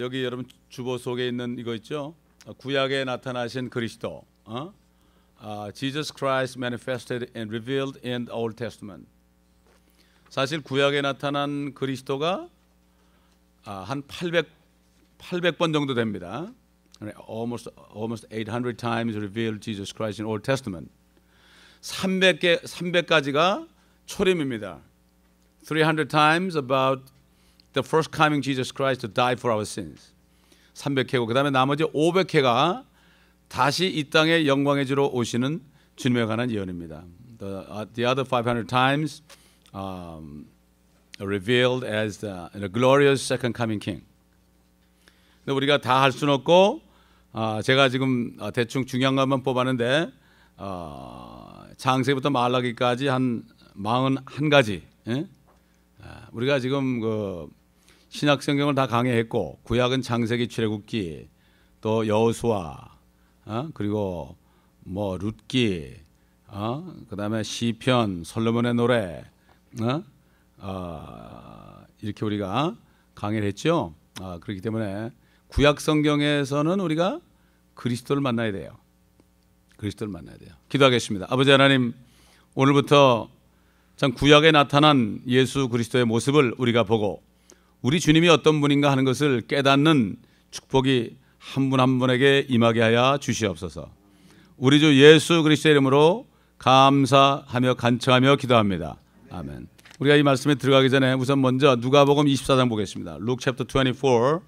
여기 여러분 주보 속에 있는 이거 있죠? 구약에 나타나신 그리스도. 어? 아, Jesus Christ manifested and revealed in the Old Testament. 사실 구약에 나타난 그리스도가 아, 한 800, 800번 정도 됩니다. Almost, almost 800 times revealed Jesus Christ in Old Testament. 300개 300가지가 초림입니다. 300 times about the first coming Jesus Christ to die for our sins. 300회고 그다음에 나머지 500회가 다시 이 땅에 영광의 주로 오시는 주님에 관한 예언입니다. The, uh, the other 500 times um, revealed as the, the glorious second coming king. 근데 우리가 다 할 수는 없고 어, 제가 지금 대충 중요한 것만 뽑았는데 어, 창세부터 말라기까지 한 41가지 예? 우리가 지금 그 신약 성경을 다 강해했고 구약은 창세기 출애굽기 또 여호수아 어? 그리고 뭐 룻기 어? 그다음에 시편 솔로몬의 노래 어? 어, 이렇게 우리가 강의를 했죠. 아, 그렇기 때문에 구약 성경에서는 우리가 그리스도를 만나야 돼요. 그리스도를 만나야 돼요. 기도하겠습니다. 아버지 하나님 오늘부터 참 구약에 나타난 예수 그리스도의 모습을 우리가 보고 우리 주님이 어떤 분인가 하는 것을 깨닫는 축복이 한 분한 한 분에게 임하게 하여 주시옵소서. 우리 주 예수 그리스도의 이름으로 감사하며 간청하며 기도합니다. 아멘. 우리가 이 말씀에 들어가기 전에 우선 먼저 누가복음 24장 보겠습니다. Luke chapter 24.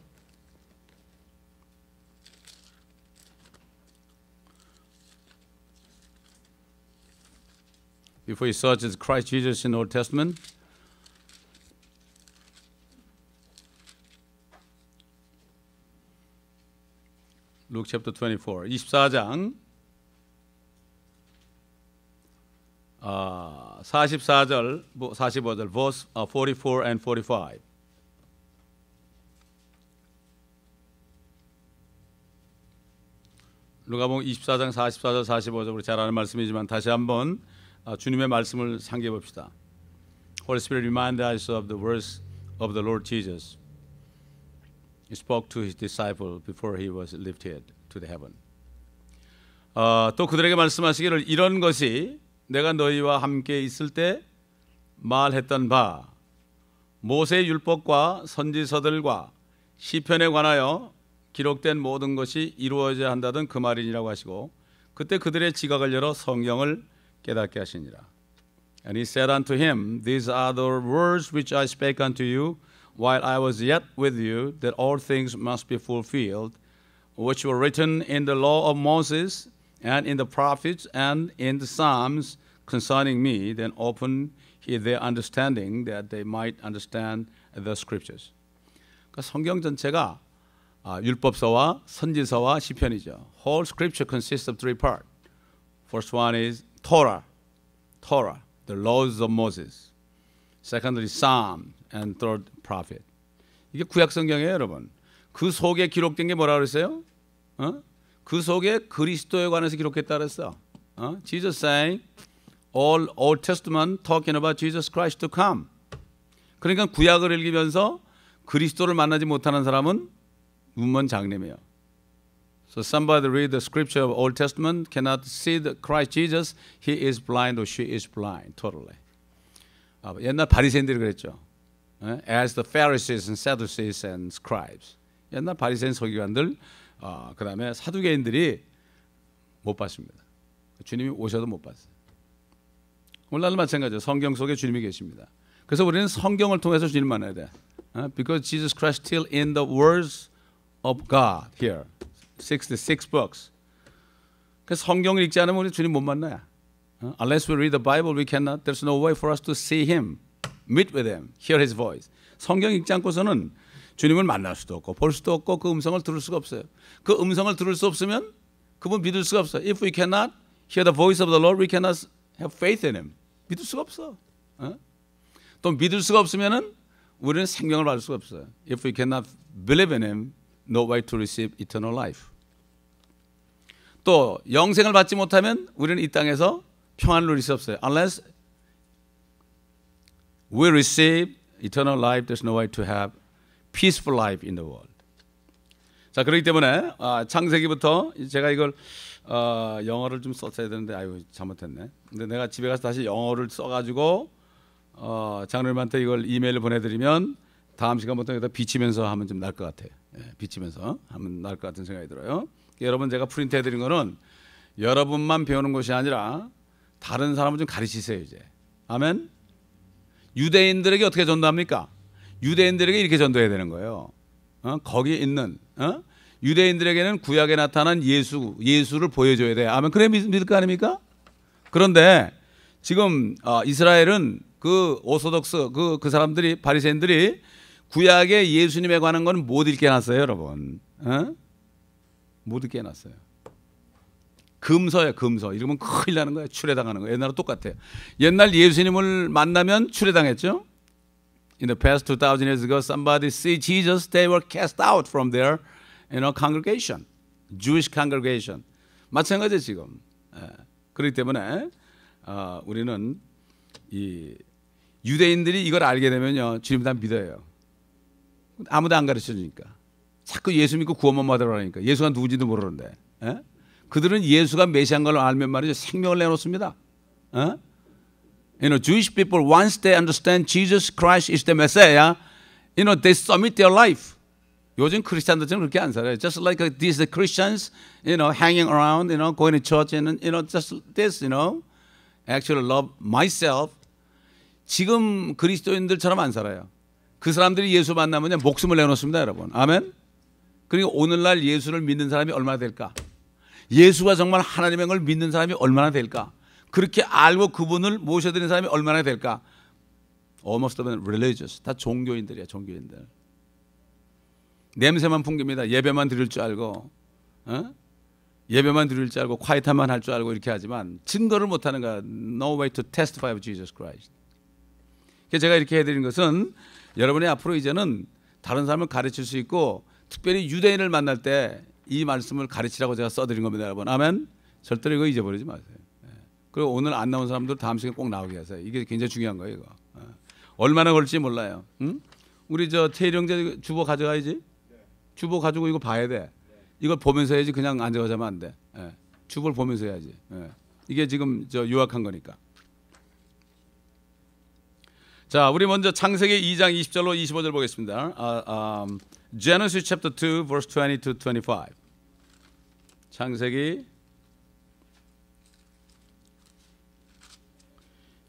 Before y o search is Christ Jesus in Old Testament. Luke chapter 24 24장 아, 44절 45절 verse 44 and 45 누가복음 24장 44절 45절 우리 잘 아는 말씀이지만 다시 한번 주님의 말씀을 상기해 봅시다. Holy Spirit reminded us of the words of the Lord Jesus. He spoke to his disciple before he was lifted to the heaven. 어, 또 그들에게 말씀하시기를 이런 것이 내가 너희와 함께 있을 때 말했던 바 모세의 율법과 선지서들과 시편에 관하여 기록된 모든 것이 이루어져야 한다던 그 말이니라고 하시고 그때 그들의 지각을 열어 성경을 깨닫게 하시니라. And he said unto him, These are the words which I spake unto you while I was yet with you, that all things must be fulfilled, which were written in the law of Moses and in the prophets and in the Psalms concerning me, then open their understanding that they might understand the scriptures. 그러니까 성경 전체가 아, 율법서와 선지서와 시편이죠. Whole scripture consists of three parts. First one is Torah, Torah, the laws of Moses. secondly psalm and third prophet. 이게 구약 성경이에요, 여러분. 그 속에 기록된 게 뭐라 그랬어요? 어? 그 속에 그리스도에 관해서 기록했다 그랬어. 어? Jesus saying all Old Testament talking about Jesus Christ to come. 그러니까 구약을 읽으면서 그리스도를 만나지 못하는 사람은 눈먼 장님이에요. So somebody read the scripture of Old Testament cannot see the Christ Jesus. He is blind or she is blind totally. 아, 옛날 바리새인들이 그랬죠. 예? As the Pharisees and Sadducees and Scribes. 옛날 바리새인 서기관들 어, 그다음에 사두개인들이 못 봤습니다. 주님이 오셔도 못 봤어요. 오늘날 마찬가지예 성경 속에 주님이 계십니다. 그래서 우리는 성경을 통해서 주님 만나야 돼. 예? Because Jesus Christ still in the words of God here. 66 books. 그 성경을 읽지 않으면 우리 주님 못 만나요. Unless we read the Bible, we cannot. There's no way for us to see Him, meet with Him, hear His voice. 성경 읽지 않고서는 주님을 만날 수도 없고 볼 수도 없고 그 음성을 들을 수가 없어요. 그 음성을 들을 수 없으면 그분 믿을 수가 없어요. If we cannot hear the voice of the Lord, we cannot have faith in Him. 믿을 수가 없어. 어? 또 믿을 수가 없으면은 우리는 생명을 받을 수가 없어요. If we cannot believe in Him, no way to receive eternal life. 또 영생을 받지 못하면 우리는 이 땅에서 평안룰누 없어요. Unless we receive eternal life, there's no way to have peaceful life in the world. 자, 그렇기 때문에 아, 창세기부터 제가 이걸 어, 영어를 좀 썼어야 되는데 아이고 잘못했네. 근데 내가 집에 가서 다시 영어를 써가지고 어, 장로님한테 이걸 이메일 보내드리면 다음 시간부터 여기다 비치면서 하면 좀날것 같아요. 예, 비치면서 하면 날 것 같은 생각이 들어요. 여러분 제가 프린트해드린 거는 여러분만 배우는 것이 아니라 다른 사람을 좀 가르치세요 이제. 아멘. 유대인들에게 어떻게 전도합니까? 유대인들에게 이렇게 전도해야 되는 거예요. 어? 거기 있는 어? 유대인들에게는 구약에 나타난 예수 예수를 보여줘야 돼. 아멘. 그래 믿, 을거 아닙니까? 그런데 지금 어, 이스라엘은 그 오소독스 그, 그 사람들이 바리새인들이 구약의 예수님에 관한 건 못 읽게 놨어요, 여러분. 못 읽게 놨어요. 금서야 금서. 이러면 큰일 나는 거야. 출애당하는 거야. 옛날하 똑같아요. 옛날 예수님을 만나면 출애당했죠. In the past 2000 years ago, somebody see Jesus, they were cast out from their you know, congregation, Jewish congregation. 마찬가지 지금. 예. 그렇기 때문에 어, 우리는 이 유대인들이 이걸 알게 되면요 주님 다 믿어요. 아무도 안 가르쳐 주니까 자꾸 예수 믿고 구원만 받으라니까 예수가 누군지도 모르는데. 예? 그들은 예수가 메시아인 걸 알면 말이죠 생명을 내놓습니다. 어? You know, Jewish people once they understand Jesus Christ is the Messiah, you know, they submit their life. 요즘 크리스천들처럼 그렇게 안 살아요. Just like these Christians, you know, hanging around, you know, going to church, and you know, just this, you know, actually love myself. 지금 그리스도인들처럼 안 살아요. 그 사람들이 예수 만나면 목숨을 내놓습니다, 여러분. 아멘. 그리고 오늘날 예수를 믿는 사람이 얼마나 될까? 예수가 정말 하나님의 걸 믿는 사람이 얼마나 될까? 그렇게 알고 그분을 모셔드리는 사람이 얼마나 될까? Almost religious. 다 종교인들이야, 종교인들. 냄새만 풍깁니다. 예배만 드릴 줄 알고, 어? 예배만 드릴 줄 알고, 콰이타만 할 줄 알고 이렇게 하지만 증거를 못 하는 거야. No way to testify of Jesus Christ. 제가 이렇게 해드린 것은 여러분이 앞으로 이제는 다른 사람을 가르칠 수 있고 특별히 유대인을 만날 때이 말씀을 가르치라고 제가 써드린 겁니다, 여러분. 아멘. 절대로 이거 잊어버리지 마세요. 예. 그리고 오늘 안 나온 사람들 다음 시간에 꼭 나오게 하세요. 이게 굉장히 중요한 거예요, 이거. 예. 얼마나 걸릴지 몰라요. 응? 우리 저 최일영제 주보 가져가야지. 주보 가지고 이거 봐야 돼. 이걸 보면서 해야지 그냥 앉아가자면 안 돼. 예. 주보를 보면서 해야지. 이게 지금 저 요약한 거니까. 자, 우리 먼저 창세기 2장 20절로 25절 보겠습니다. 아, u 아, 음, Genesis chapter 2 verse 20 to 25. 창세기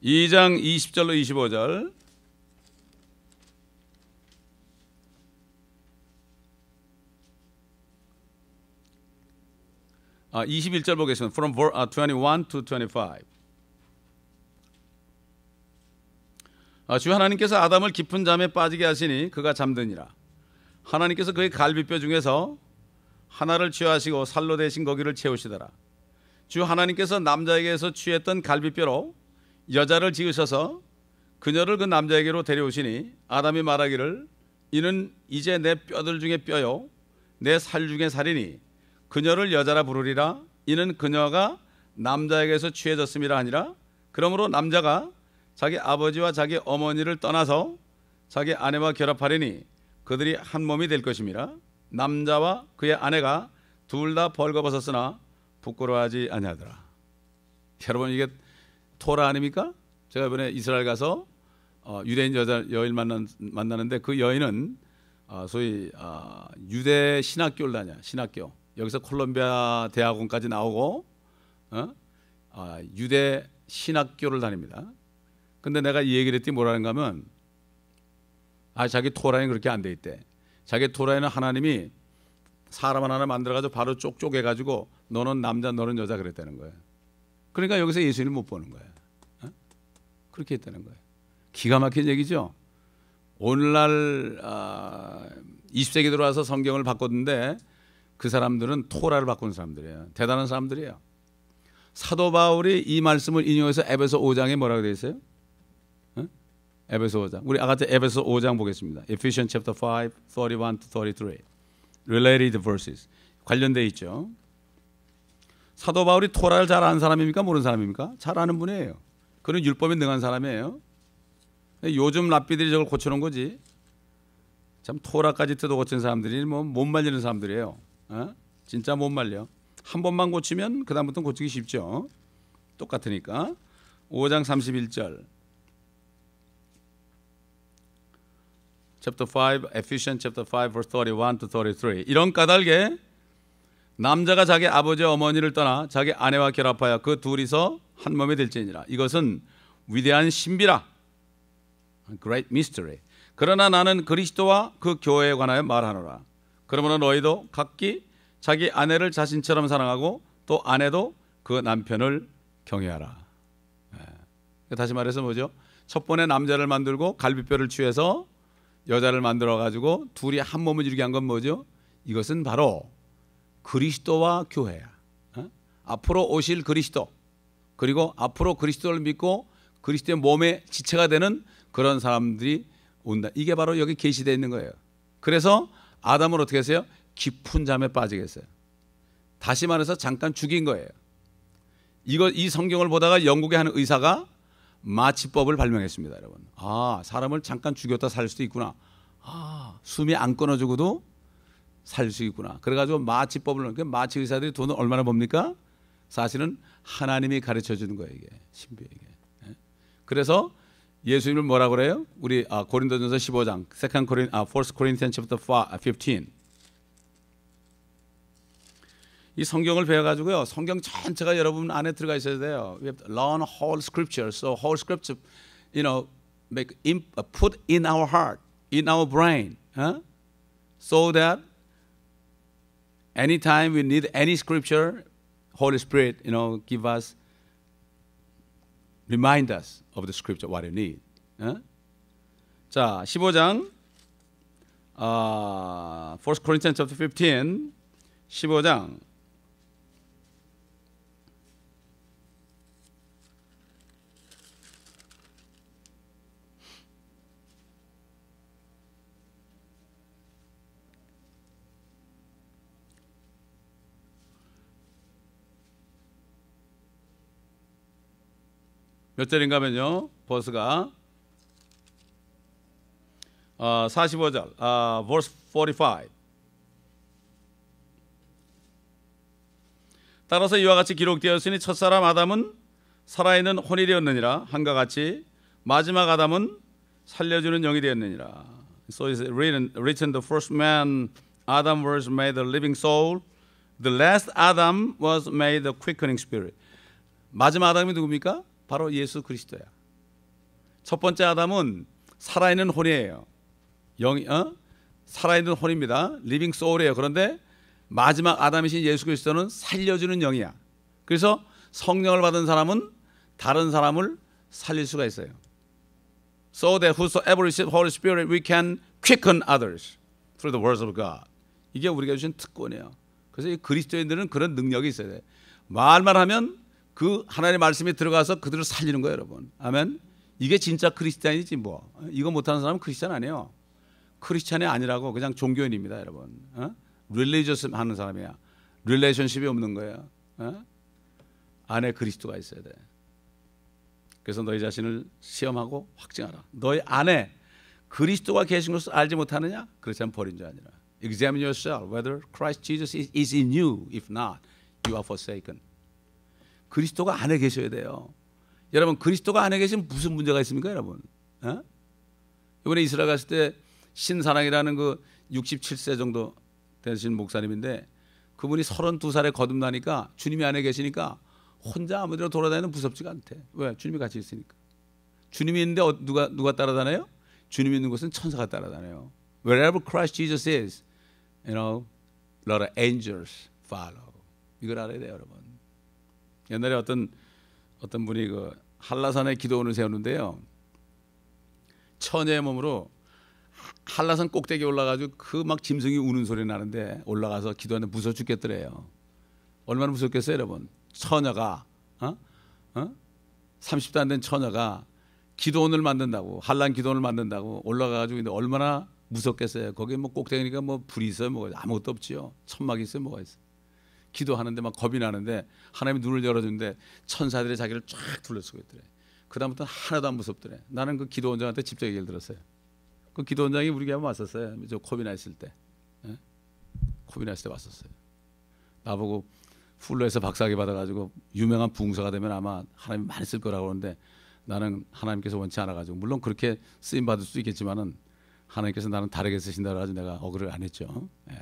2장 20절로 25절. 아, 21절 보겠습니다. From 21 아, to 25. 아, 주 하나님께서 아담을 깊은 잠에 빠지게 하시니 그가 잠드니라. 하나님께서 그의 갈비뼈 중에서 하나를 취하시고 살로 대신 거기를 채우시더라. 주 하나님께서 남자에게서 취했던 갈비뼈로 여자를 지으셔서 그녀를 그 남자에게로 데려오시니 아담이 말하기를 이는 이제 내 뼈들 중에 뼈요 내 살 중에 살이니 그녀를 여자라 부르리라 이는 그녀가 남자에게서 취해졌음이라 하니라 그러므로 남자가 자기 아버지와 자기 어머니를 떠나서 자기 아내와 결합하리니 그들이 한 몸이 될것입이라 남자와 그의 아내가 둘 다 벌거벗었으나 부끄러워하지 아니하더라. 여러분 이게 토라 아닙니까? 제가 이번에 이스라엘 가서 어, 유대인 여자 여인 만난, 만나는데 그 여인은 어, 소위 어, 유대 신학교를 다녀 신학교 여기서 콜롬비아 대학원까지 나오고 아, 유대 신학교를 다닙니다. 근데 내가 이 얘기를 했더니 뭐라는가 하면 아 자기 토라인 그렇게 안 돼 있대. 자기 토라에는 하나님이 사람 하나를 만들어가지고 바로 쪽쪽해가지고 너는 남자 너는 여자 그랬다는 거예요. 그러니까 여기서 예수님 을못 보는 거예요. 어? 그렇게 했다는 거예요. 기가 막힌 얘기죠. 오늘날 아, 20세기 들어와서 성경을 바꿨는데 그 사람들은 토라를 바꾼 사람들이에요. 대단한 사람들이에요. 사도 바울이 이 말씀을 인용해서 에베소 5장에 뭐라고 되어 있어요? 에베소 5장. 우리 아까 에베소 5장 보겠습니다. Ephesians chapter 5, 31 to 33. Related verses. 관련돼 있죠. 사도 바울이 토라를 잘 아는 사람입니까? 모르는 사람입니까? 잘 아는 분이에요. 그는 율법에 능한 사람이에요. 요즘 랍비들이 저걸 고쳐놓은 거지. 참 토라까지 뜯어 고친 사람들이 뭐 못 말리는 사람들이에요. 어? 진짜 못 말려. 한 번만 고치면 그 다음부터는 고치기 쉽죠. 똑같으니까. 5장 31절. chapter 5, Ephesians chapter 5 verse 31 to 33. 이런 까닭에 남자가 자기 아버지와 어머니를 떠나 자기 아내와 결합하여 그 둘이서 한 몸이 될지니라. 이것은 위대한 신비라. Great mystery. 그러나 나는 그리스도와 그 교회에 관하여 말하노라. 그러므로 너희도 각기 자기 아내를 자신처럼 사랑하고 또 아내도 그 남편을 경외하라. 예. 다시 말해서 뭐죠? 첫 번에 남자를 만들고 갈비뼈를 취해서 여자를 만들어 가지고 둘이 한 몸을 이루게 한 건 뭐죠? 이것은 바로 그리스도와 교회야. 어? 앞으로 오실 그리스도 그리고 앞으로 그리스도를 믿고 그리스도의 몸의 지체가 되는 그런 사람들이 온다. 이게 바로 여기 계시되어 있는 거예요. 그래서 아담은 어떻게 했어요? 깊은 잠에 빠지겠어요. 다시 말해서 잠깐 죽인 거예요. 이거 이 성경을 보다가 영국의 한 의사가 마취법을 발명했습니다, 여러분. 아, 사람을 잠깐 죽였다 살 수도 있구나. 아, 숨이 안 끊어 죽어도 살 수 있구나. 그래가지고 마취법을 그러니까 마취 의사들이 돈을 얼마나 법니까? 사실은 하나님이 가르쳐 주는 거예요, 이게 신비에게. 예? 그래서 예수님을 뭐라 그래요? 우리 아, 고린도전서 15장, 세컨 코린 아, 포스 코린티언 챕터 15. 이 성경을 배워가지고요 성경 전체가 여러분 안에 들어가 있어야 돼요. We have to learn whole scripture. So whole scripture, you know, make in, uh, put in our heart, in our brain, huh? so that anytime we need any scripture, Holy Spirit, you know, give us, remind us of the scripture what we need. Huh? 자, 15장, uh, 1 Corinthians chapter 15, 15장. 몇 절인가 하면요. 버스가 어, 45절 어, verse 45 따라서 이와 같이 기록되었으니 첫사람 아담은 살아있는 혼이 되었느니라 한과 같이 마지막 아담은 살려주는 영이 되었느니라 So it's written, written the first man Adam was made a living soul The last Adam was made a quickening spirit 마지막 아담이 누굽니까? 바로 예수 그리스도야. 첫 번째 아담은 살아있는 혼이에요. 영, 어? 살아있는 혼입니다. 리빙 소울이에요. 그런데 마지막 아담이신 예수 그리스도는 살려주는 영이야. 그래서 성령을 받은 사람은 다른 사람을 살릴 수가 있어요. So that whosoever receives Holy Spirit, we can quicken others through the words of God. 이게 우리가 주신 특권이에요. 그래서 이 그리스도인들은 그런 능력이 있어야 돼. 말만 하면 그 하나님의 말씀이 들어가서 그들을 살리는 거예요, 여러분. 아멘. 이게 진짜 크리스찬이지 뭐. 어? 이거 못하는 사람은 크리스찬 아니에요. 크리스찬이 아니라고 그냥 종교인입니다, 여러분. 어? 릴리저스 하는 사람이야. 릴레이션십이 없는 거야. 어? 안에 그리스도가 있어야 돼. 그래서 너희 자신을 시험하고 확증하라. 너희 안에 그리스도가 계신 것을 알지 못하느냐? 그렇지 않으면 버린 자 아니라. Examine yourself whether Christ Jesus is in you. If not, you are forsaken. 그리스도가 안에 계셔야 돼요. 여러분 그리스도가 안에 계신 무슨 문제가 있습니까, 여러분? 에? 어? 이번에 이스라엘 갔을 때 신사랑이라는 그 67세 정도 되신 목사님인데 그분이 32살에 거듭나니까 주님이 안에 계시니까 혼자 아무데나 돌아다니는 무섭지가 않대. 왜? 주님이 같이 있으니까. 주님이 있는데 어, 누가 누가 따라다녀요? 주님 있는 곳은 천사가 따라다녀요. Wherever Christ Jesus is, you know, lot of angels follow. 이걸 알아야 돼요, 여러분. 옛날에 어떤 어떤 분이 그 한라산에 기도원을 세우는데요. 천의 몸으로 한라산 꼭대기 올라가지고 그 막 짐승이 우는 소리 나는데 올라가서 기도하는데 무서워 죽겠더래요. 얼마나 무섭겠어요, 여러분? 처녀가 어? 어? 30도 안된 처녀가 기도원을 만든다고 한란 기도원을 만든다고 올라가가지고 근데 얼마나 무섭겠어요. 거기 뭐 꼭대기니까 뭐 불이 있어요, 뭐가 있어요. 아무것도 없지요. 천막이 있어요, 뭐가 있어요. 기도하는데 막 겁이 나는데 하나님이 눈을 열어주는데 천사들이 자기를 쫙 둘러쓰고 있더래. 그 다음부터 하나도 안 무섭더래. 나는 그 기도 원장한테 직접 얘기를 들었어요. 그 기도 원장이 우리 교회 한번 왔었어요. 저 코비나 있을 때, 예? 코비나 있을 때 왔었어요. 나보고 풀러에서 박사학위 받아가지고 유명한 부흥사가 되면 아마 하나님 많이 쓸 거라고 그러는데 나는 하나님께서 원치 않아가지고 물론 그렇게 쓰임 받을 수 있겠지만은 하나님께서 나는 다르게 쓰신다고 해서 내가 억울을 안 했죠. 예.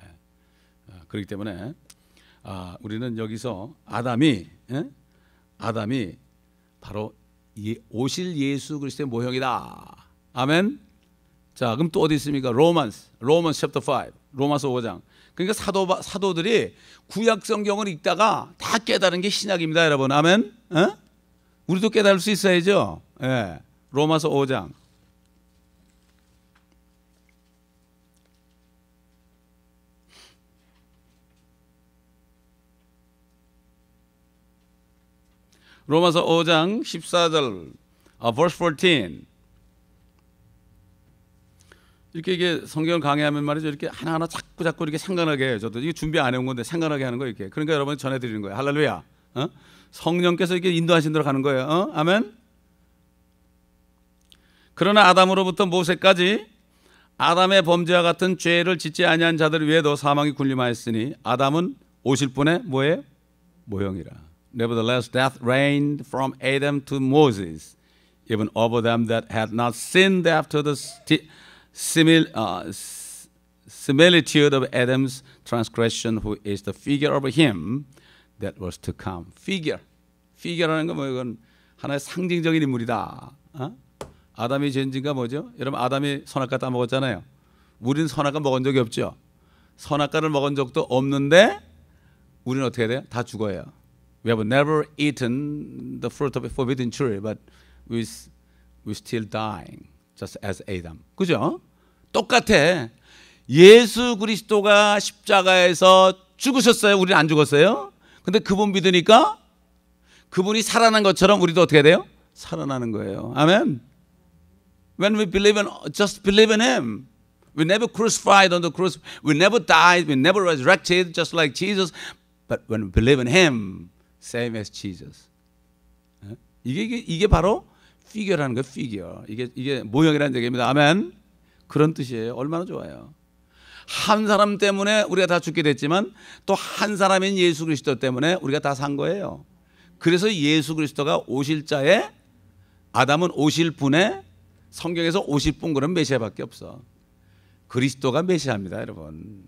아, 그렇기 때문에 아, 우리는 여기서 아담이 에? 예? 아담이 바로 예, 오실 예수 그리스도의 모형이다. 아멘. 자, 그럼 또 어디 있습니까? 로만스, 로만스 챕터 5, 로마서 5장. 그러니까 사도 사도들이 구약 성경을 읽다가 다 깨달은 게 신약입니다, 여러분. 아멘. 에? 예? 우리도 깨달을 수 있어야죠. 예. 로마서 5장. 로마서 5장 14절 아, verse 14 이렇게 이게 성경을 강의하면 말이죠 이렇게 하나하나 자꾸 자꾸 이렇게 생각나게 해요 저도 이게 준비 안 해온 건데 생각나게 하는 거 이렇게 그러니까 여러분 전해드리는 거예요 할렐루야 어? 성령께서 이게 렇 인도하신 대로 가는 거예요 어? 아멘 그러나 아담으로부터 모세까지 아담의 범죄와 같은 죄를 짓지 아니한 자들 위에도 사망이 군림하였으니 아담은 오실 분의 뭐예요? 모형이라 Nevertheless, death reigned from Adam to Moses, even over them that had not sinned after the simil, uh, similitude of Adam's transgression, who is the figure of him that was to come. Figure. figure라는 건뭐 이건 하나의 상징적인 인물이다. 어? 아담이 죄인가 뭐죠? 여러분 아담이 선악과 따 먹었잖아요. 우리 선악과 먹은 적이 없죠. 선악과를 먹은 적도 없는데 우리는 어떻게 돼요? 다 죽어요. We have never eaten the fruit of the forbidden tree, but we we still dying just as Adam. 그죠? 똑같아. 예수 그리스도가 십자가에서 죽으셨어요. 우리는 안 죽었어요. 근데 그분 믿으니까 그분이 살아난 것처럼 우리도 어떻게 돼요? 살아나는 거예요. 아멘. When we believe in just believe in him. We never crucified on the cross. We never died. We never resurrected just like Jesus. But when we believe in him, same as Jesus. 어? 이게 이게, 이게 바로 figure라는 거 figure. 이게 이게 모형이라는 얘기입니다. 아멘. 그런 뜻이에요. 얼마나 좋아요. 한 사람 때문에 우리가 다 죽게 됐지만 또 한 사람인 예수 그리스도 때문에 우리가 다 산 거예요. 그래서 예수 그리스도가 오실 자에 아담은 오실 분에 성경에서 오실 분 그런 메시아밖에 없어. 그리스도가 메시아입니다, 여러분.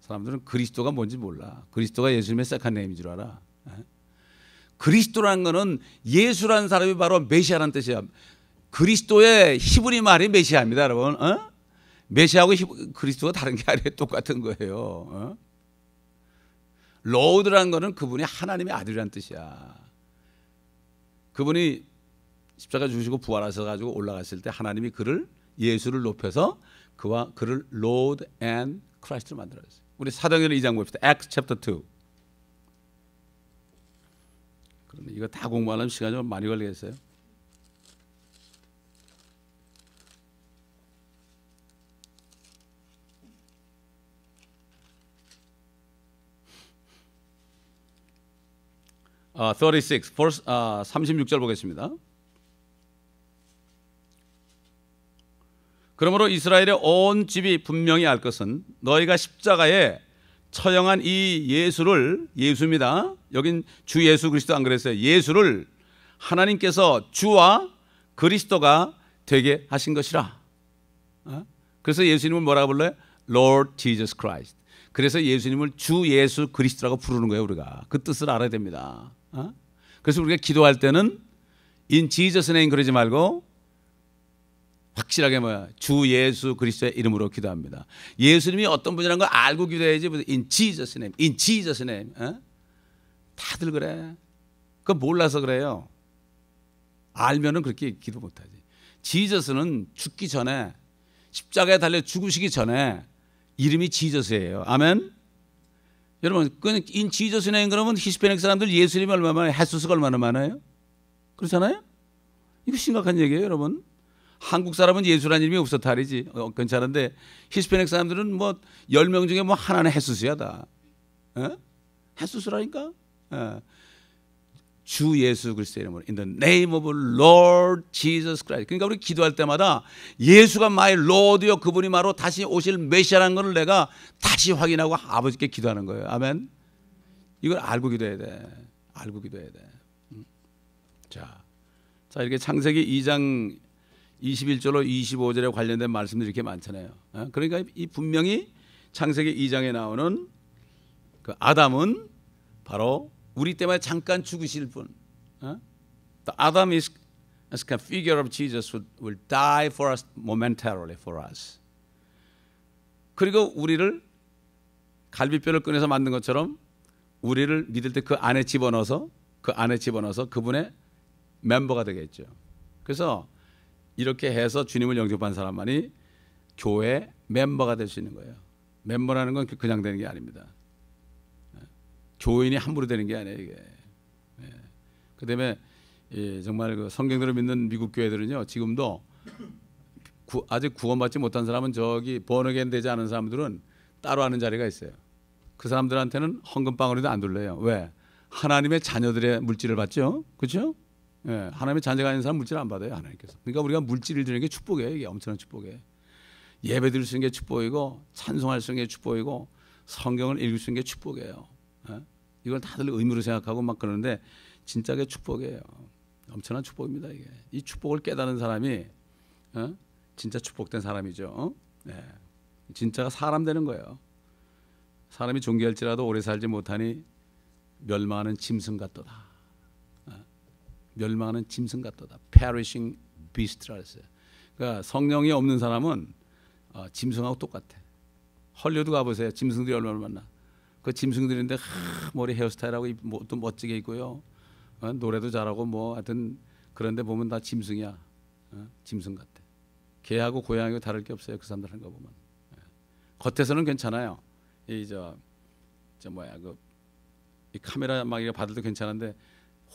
사람들은 그리스도가 뭔지 몰라. 그리스도가 예수님의 세컨 네임인 줄 알아. 어? 그리스도라는 것은 예수라는 사람이 바로 메시아라는 뜻이에 그리스도의 히브리 말이 메시아입니다, 여러분. 어? 메시아하고 히브, 그리스도가 다른 게 아니라 똑같은 거예요. 어? 로드라는 것은 그분이 하나님의 아들이라는 뜻이야. 그분이 십자가 주시고 부활하셔 가지고 올라갔을 때 하나님이 그를 예수를 높여서 그와 그를 Lord and c 로 만들었어요. 우리 사도행전 2장 봅시다. Acts chapter 2. 이거 다 공부하려면 시간이 좀 많이 걸리겠어요? 아, 36, verse, 아, 36절 보겠습니다. 그러므로 이스라엘의 온 집이 분명히 알 것은 너희가 십자가에 처형한 이 예수를 예수입니다. 여긴 주 예수 그리스도 안 그랬어요. 예수를 하나님께서 주와 그리스도가 되게 하신 것이라. 어? 그래서 예수님을 뭐라고 불러요? Lord Jesus Christ. 그래서 예수님을 주 예수 그리스도라고 부르는 거예요, 우리가. 그 뜻을 알아야 됩니다. 어? 그래서 우리가 기도할 때는 in Jesus name 그러지 말고 확실하게 뭐야 주 예수 그리스도의 이름으로 기도합니다. 예수님이 어떤 분이라는 걸 알고 기도해야지. In Jesus name, in Jesus name. 어? 다들 그래. 그 몰라서 그래요. 알면은 그렇게 기도 못하지. 지저스는 죽기 전에 십자가에 달려 죽으시기 전에 이름이 지저스예요. 아멘. 여러분, 그 인 지저스 네임 그러면 히스패닉 사람들 예수님 얼마나 해수스가 얼마나 많아요? 그렇잖아요? 이거 심각한 얘기예요, 여러분. 한국 사람은 예수라는 이름이 없었다 이지 어, 괜찮은데 히스패닉 사람들은 뭐 열 명 중에 뭐 하나는 헤수스야다. 헤수스라니까. 어? 어. 주 예수 그리스도 이름으로 in the name of Lord Jesus Christ. 그러니까 우리 기도할 때마다 예수가 마의 로드요 그분이 바로 다시 오실 메시아라는 것을 내가 다시 확인하고 아버지께 기도하는 거예요. 아멘. 이걸 알고 기도해야 돼. 알고 기도해야 돼. 음. 자. 자, 이렇게 창세기 2장 21절로 25절에 관련된 말씀들이 이렇게 많잖아요. 어? 그러니까 이 분명히 창세기 2장에 나오는 그 아담은 바로 우리 때문에 잠깐 죽으실 분. 아담 어? is as a figure of Jesus will die for us momentarily for us. 그리고 우리를 갈비뼈를 꺼내서 만든 것처럼 우리를 믿을 때 그 안에 집어넣어서 그 안에 집어넣어서 그분의 멤버가 되겠죠. 그래서 이렇게 해서 주님을 영접한 사람만이 교회 멤버가 될 수 있는 거예요. 멤버라는 건 그냥 되는 게 아닙니다. 예. 교인이 함부로 되는 게 아니에요 이게. 예. 그다음에 예, 정말 그 성경대로 믿는 미국 교회들은요 지금도 구, 아직 구원받지 못한 사람은 저기 번역엔 되지 않은 사람들은 따로 하는 자리가 있어요. 그 사람들한테는 헌금방울이도 안 둘래요. 왜? 하나님의 자녀들의 물질을 받죠. 그렇죠? 예, 하나님의 잔재가 있는 사람 물질 안 받아요 하나님께서. 그러니까 우리가 물질을 드리는 게 축복이에요. 이게 엄청난 축복이에요. 예배 드릴 수 있는 게 축복이고 찬송할 수 있는 게 축복이고 성경을 읽을 수 있는 게 축복이에요. 예? 이걸 다들 의무로 생각하고 막 그러는데 진짜게 축복이에요. 엄청난 축복입니다 이게. 이 축복을 깨달은 사람이 어? 진짜 축복된 사람이죠. 어? 예. 진짜가 사람 되는 거예요. 사람이 존귀할지라도 오래 살지 못하니 멸망하는 짐승 같도다. 멸망하는 짐승 같도다. perishing beast라 그랬어요. 그러니까 성령이 없는 사람은 어, 짐승하고 똑같아. 헐리우드 가보세요. 짐승들이 얼마나 많나. 그 짐승들인데 하, 머리 헤어스타일하고 옷도 뭐 멋지게 있고요 어, 노래도 잘하고 뭐 하여튼 그런데 보면 다 짐승이야. 어? 짐승 같아. 개하고 고양이고 하 다를 게 없어요. 그 사람들 한는거 보면. 예. 겉에서는 괜찮아요. 이저저 저 뭐야 그 이 카메라 막 이거 받을도 괜찮은데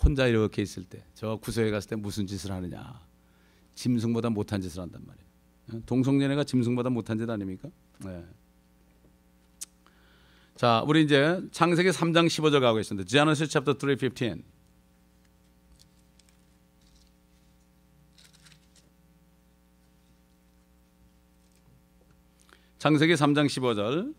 혼자 이렇게 있을 때, 저 구석에 갔을 때 무슨 짓을 하느냐. 짐승보다 못한 짓을 한단 말이에요. 예? 동성연애가 짐승보다 못한 짓 아닙니까? 네. 자, 우리 이제 창세기 3장 15절 가고 있습니다. Genesis chapter 3:15. 창세기 3장 15절.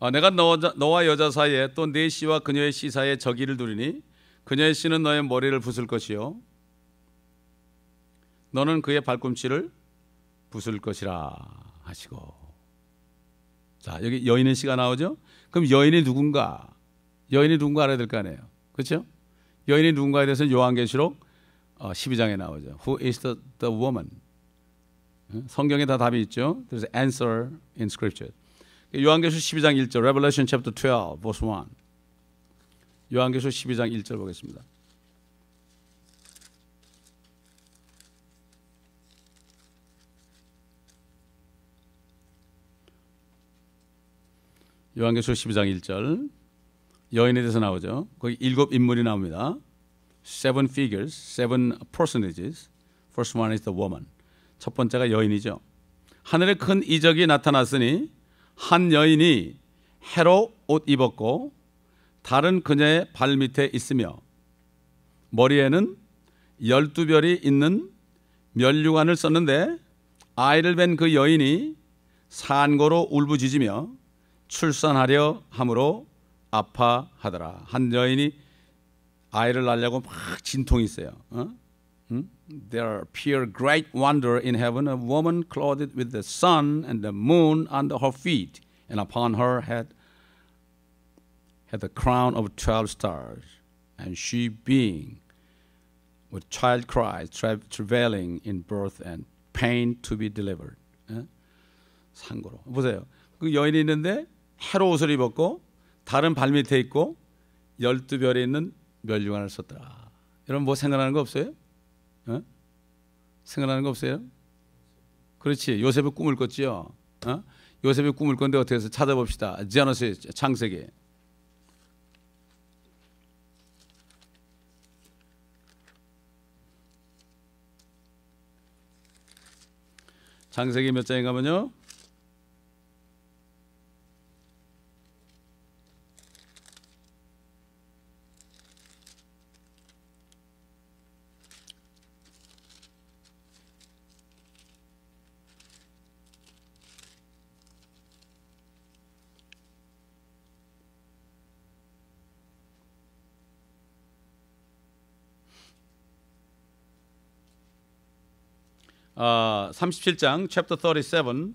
아, 내가 너와 여자 사이에 또네 씨와 그녀의 씨 사이에 저기를 두리니 그녀의 씨는 너의 머리를 부술 것이요 너는 그의 발꿈치를 부술 것이라 하시고 자 여기 여인의 씨가 나오죠 그럼 여인이 누군가 여인이 누군가 알아야 될 거 아니에요 그렇죠 여인이 누군가에 대해서는 요한계시록 12장에 어, 나오죠 Who is the, the woman 성경에 다 답이 있죠 그래서 answer in scripture 요한계수 12장 1절 Revelation chapter 12 verse 1. 요한계시 12장 1절 보겠습니다. 요한계시 12장 1절 여인에 대해서 나오죠. 거기 일곱 인물이 나옵니다. Seven figures, seven personages. First one is the woman. 첫 번째가 여인이죠. 하늘에 큰 이적이 나타났으니 한 여인이 해로 옷 입었고 다른 그녀의 발밑에 있으며 머리에는 열두 별이 있는 면류관을 썼는데 아이를 뵌그 여인이 산고로 울부짖으며 출산하려 함으로 아파하더라. 한 여인이 아이를 낳으려고 막 진통이 있어요. 어? Hmm? There appeared great wonder in heaven, a woman clothed with the sun and the moon under her feet, and upon her head had the crown of twelve stars, and she being with child cries, tra travailing in birth and pain to be delivered. 예? Eh? 보세요. 그 여인이 있는데 해로 옷을 입었고 다른 발 밑에 있고 열두 별에 있는 멸류관을 썼더라. 여러분 뭐 생각나는 거 없어요? 어? 생각나는 거 없어요? 그렇지. 요셉의 꿈을 꿨지요. 어? 요셉의 꿈을 꿨는데 어떻게 해서 찾아봅시다. 제너스 창세기. 창세기 몇 장에 가면요. 어, 37장 chapter 37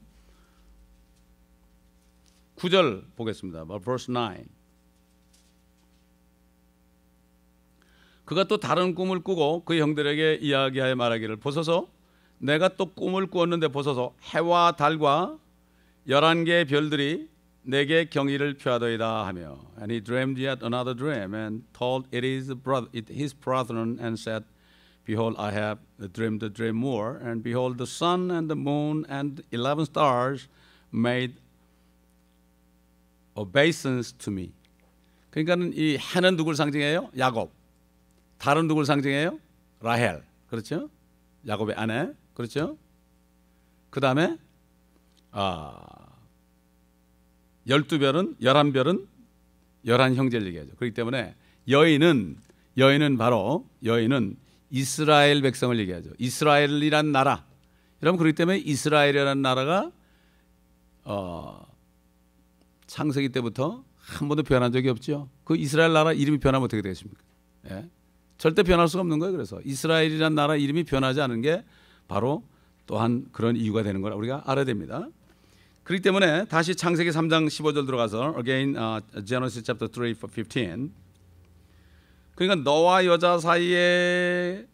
9절 보겠습니다. verse 9. 그가 또 다른 꿈을 꾸고 그 형들에게 이야기하여 말하기를 보소서 내가 또 꿈을 꾸었는데 보소서 해와 달과 열한 개의 별들이 내게 경의를 표하더이다 하며 and he dreamed yet another dream and told it is brother, it his brethren and said Behold, I have dreamed a dream more, and behold, the sun and the moon and eleven stars made obeisance to me. 그러니까는 이 해는 누구를 상징해요? 야곱. 달은 누구를 상징해요? 라헬. 그렇죠? 야곱의 아내. 그렇죠? 그 다음에 아, 열두 별은 열한 별은 열한 형제를 얘기하죠. 그렇기 때문에 여인은 여인은 바로 여인은 이스라엘 백성을 얘기하죠. 이스라엘이란 나라. 여러분 그렇기 때문에 이스라엘이라는 나라가 어, 창세기 때부터 한 번도 변한 적이 없죠. 그 이스라엘 나라 이름이 변하면 어떻게 되겠습니까? 예? 절대 변할 수가 없는 거예요. 그래서 이스라엘이란 나라 이름이 변하지 않은 게 바로 또한 그런 이유가 되는 거 우리가 알아야 됩니다. 그렇기 때문에 다시 창세기 3장 15절 들어가서 again uh, Genesis chapter 3 15 그러니까 너와 여자 사이에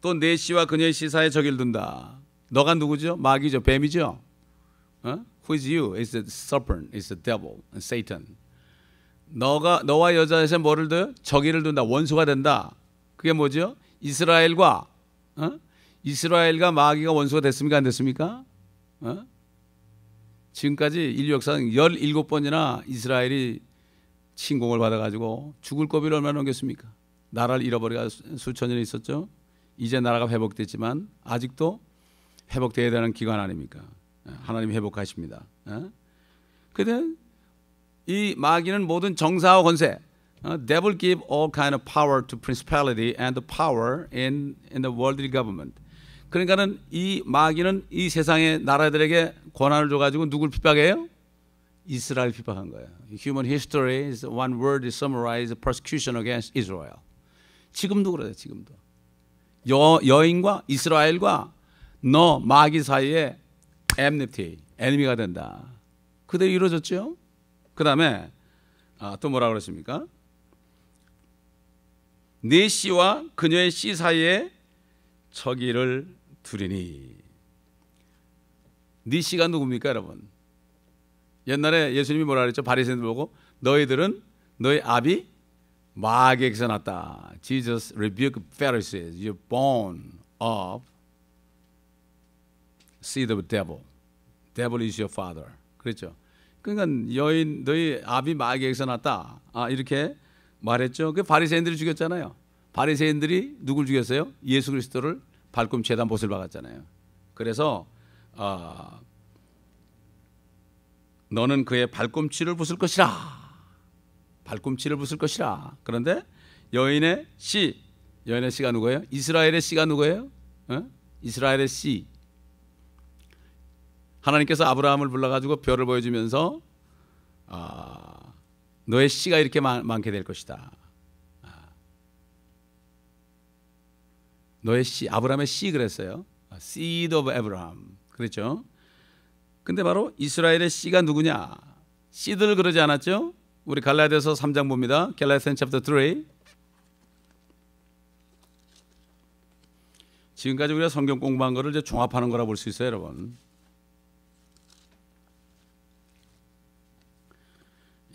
또내 네 씨와 그녀의 시사에 저길 둔다. 너가 누구죠? 마귀죠. 뱀이죠. 어? Who is you? i s the serpent. i s the devil. Satan. 너가 너와 여자에서 뭐를 둬 저기를 둔다. 원수가 된다. 그게 뭐죠? 이스라엘과 어? 이스라엘과 마귀가 원수가 됐습니까? 안 됐습니까? 어? 지금까지 인류 역사상 17번이나 이스라엘이 신공을 받아가지고 죽을 고비를 얼마나 넘겼습니까? 나라를 잃어버리가 수천 년 있었죠. 이제 나라가 회복됐지만 아직도 회복돼야 되는 기간 아닙니까? 예, 하나님 회복하십니다. 그런데 예? 이 마귀는 모든 정사와 권세, 어, devil give all kind of power to principality and the power in in the worldly government. 그러니까는 이 마귀는 이 세상의 나라들에게 권한을 줘가지고 누굴 핍박해요? 이스라엘 비판한 거예요. Human history is one word to summarize persecution against Israel. 지금도 그래요. 지금도 여, 여인과 이스라엘과 너 마귀 사이에 enmity, 에니미가 된다. 그대로 이루어졌죠. 그 다음에 아, 또 뭐라 그랬습니까? 네 씨와 그녀의 씨 사이에 저기를 두리니 네 씨가 누굽니까 여러분? 옛날에 예수님이 뭐라 그랬죠? 바리새인들 보고 너희들은 너희 아비 마귀에게서 났다. Jesus rebuked Pharisees. You're born of seed of devil. Devil is your father. 그렇죠? 그러니까 여인 너희 아비 마귀에게서 났다. 아, 이렇게 말했죠. 그 바리새인들이 죽였잖아요. 바리새인들이 누굴 죽였어요? 예수 그리스도를 발꿈치에다 못을 박았잖아요. 그래서 어, 너는 그의 발꿈치를 부술 것이라. 발꿈치를 부술 것이라. 그런데 여인의 씨, 여인의 씨가 누구예요? 이스라엘의 씨가 누구예요? 어? 이스라엘의 씨. 하나님께서 아브라함을 불러가지고 별을 보여주면서 아, 너의 씨가 이렇게 많, 게될 것이다. 아. 너의 씨, 아브라함의 씨 그랬어요. 아, seed of Abraham. 그랬죠. 근데 바로 이스라엘의 씨가 누구냐? 씨들 그러지 않았죠? 우리 갈라디아서 3장 봅니다. 갈라디아서 챕터 3. 지금까지 우리가 성경 공부한 거를 이제 종합하는 거라 볼 수 있어요, 여러분.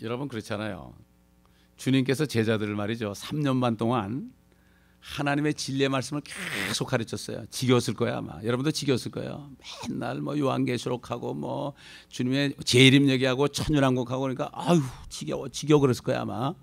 여러분 그렇잖아요. 주님께서 제자들을 말이죠. 3년 반 동안 하나님의 진리의 말씀을 계속 가르쳤어요. 지겨웠을 거야 아마. 여러분도 지겨웠을 거예요. 맨날 뭐 요한계시록하고 뭐 주님의 재림 얘기하고 천연왕국하고 그러니까 아유 지겨워 지겨워 그랬을 거야 아마.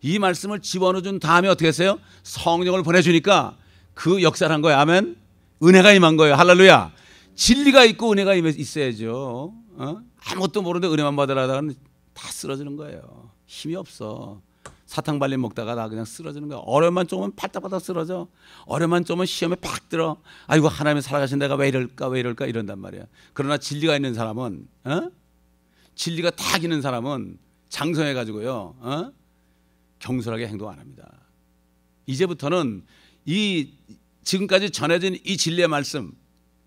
이 말씀을 집어넣어준 다음에 어떻게 했어요? 성령을 보내주니까 그 역사를 한 거예요. 아멘. 은혜가 임한 거예요. 할렐루야. 진리가 있고 은혜가 있어야죠. 어? 아무것도 모르는데 은혜만 받으라다가는 다 쓰러지는 거예요. 힘이 없어. 사탕 발림 먹다가 나 그냥 쓰러지는 거야. 어려만 쪼면 팔딱팔딱 쓰러져. 어려만 쪼면 시험에 팍 들어. 아이고 하나님이 살아가신 내가 왜 이럴까 왜 이럴까 이런단 말이야. 그러나 진리가 있는 사람은 어? 진리가 다 기는 사람은 장성해 가지고요. 어? 경솔하게 행동 안 합니다. 이제부터는 이 지금까지 전해진 이 진리의 말씀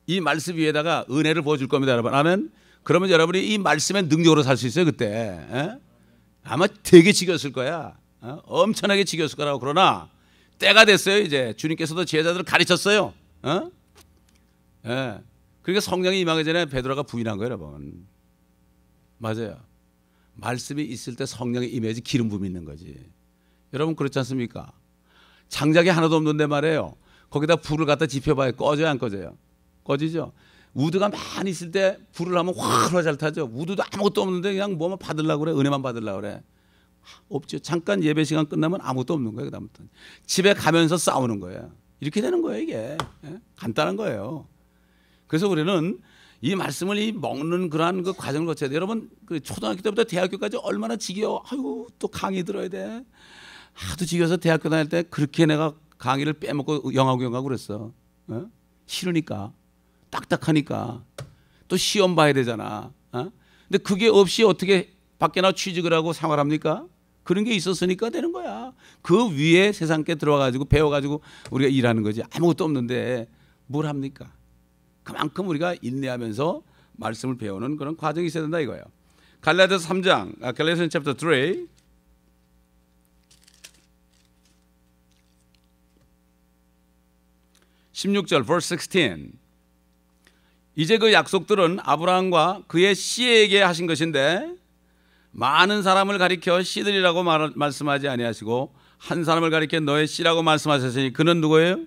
이 말씀 위에다가 은혜를 부어줄 겁니다 여러분 아멘 그러면 여러분이 이 말씀의 능력으로 살 수 있어요 그때 에? 아마 되게 지겼을 거야 어? 엄청나게 지겼을 거라고 그러나 때가 됐어요 이제 주님께서도 제자들을 가르쳤어요. 어? 예. 그러니까 성령이 임하기 전에 베드로가 부인한 거예요, 여러분. 맞아요. 말씀이 있을 때 성령이 임해지 기름 부음이 있는 거지. 여러분 그렇지 않습니까? 장작이 하나도 없는데 말이에요. 거기다 불을 갖다 지펴봐요. 꺼져요, 안 꺼져요? 꺼지죠. 우드가 많이 있을 때 불을 하면 확 잘 타죠. 우드도 아무것도 없는데 그냥 뭐만 받으려고 그래. 은혜만 받으려고 그래. 없죠. 잠깐 예배 시간 끝나면 아무것도 없는 거예요. 그다음부터 집에 가면서 싸우는 거예요. 이렇게 되는 거예요. 이게 예? 간단한 거예요. 그래서 우리는 이 말씀을 이 먹는 그러한 그 과정을 거쳐야 돼요. 여러분 그 초등학교 때부터 대학교까지 얼마나 지겨워. 아유 또 강의 들어야 돼. 하도 지겨서 워 대학교 다닐 때 그렇게 내가 강의를 빼먹고 영어고 영하고 그랬어. 어? 싫으니까 딱딱하니까 또 시험 봐야 되잖아. 어? 근데 그게 없이 어떻게 밖에나 취직을 하고 생활합니까? 그런 게 있었으니까 되는 거야. 그 위에 세상께 들어와가지고 배워가지고 우리가 일하는 거지. 아무것도 없는데 뭘 합니까? 그만큼 우리가 인내하면서 말씀을 배우는 그런 과정이 있어야 된다 이거예요. 갈라디아 3장, 아, 갈라디아 챕터 3. (16절) verse 16 이제 그 약속들은 아브라함과 그의 씨에게 하신 것인데 많은 사람을 가리켜 씨들이라고 말, 말씀하지 아니하시고 한 사람을 가리켜 너의 씨라고 말씀하셨으니 그는 누구예요?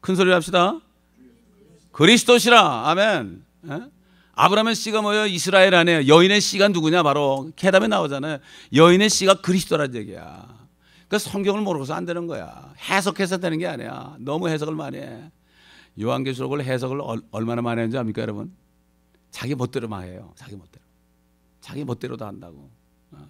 큰소리 합시다. 그리스도시라. 아멘. 에? 예? 아브라함의 씨가 뭐예요? 이스라엘 안에 여인의 씨가 누구냐? 바로 캐담에 나오잖아요. 여인의 씨가 그리스도란 얘기야. 그 성경을 모르고서 안 되는 거야. 해석해서 되는 게 아니야. 너무 해석을 많이 해. 요한계시록을 해석을 얼마나 많이 하는지 압니까, 여러분? 자기 멋대로 막 해요. 자기 멋대로. 자기 멋대로 도 한다고. 어.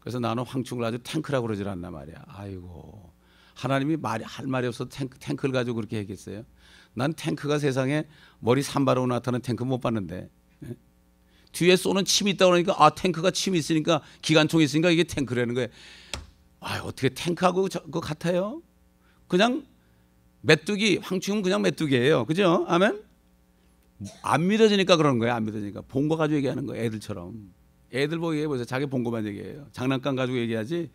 그래서 나는 황충을 아주 탱크라고 그러질 않나 말이야. 아이고 하나님이 말이 할 말이 없어 탱크 탱크를 가지고 그렇게 얘기했어요. 난 탱크가 세상에 머리 산발로 나타난 탱크 못 봤는데 예? 뒤에 쏘는 침이 있다 그러니까 아 탱크가 침이 있으니까 기관총이 있으니까 이게 탱크라는 거예요. 아 어떻게 탱크하고 저, 그 같아요? 그냥 메뚜기 황충은 그냥 메뚜기예요. 그죠? 아멘. 안 믿어지니까 그러는 거예요. 안 믿어지니까 본 거 가지고 얘기하는 거예요. 애들처럼. 애들 보고 얘기해 보세요. 자기 본 것만 얘기해요. 장난감 가지고 얘기하지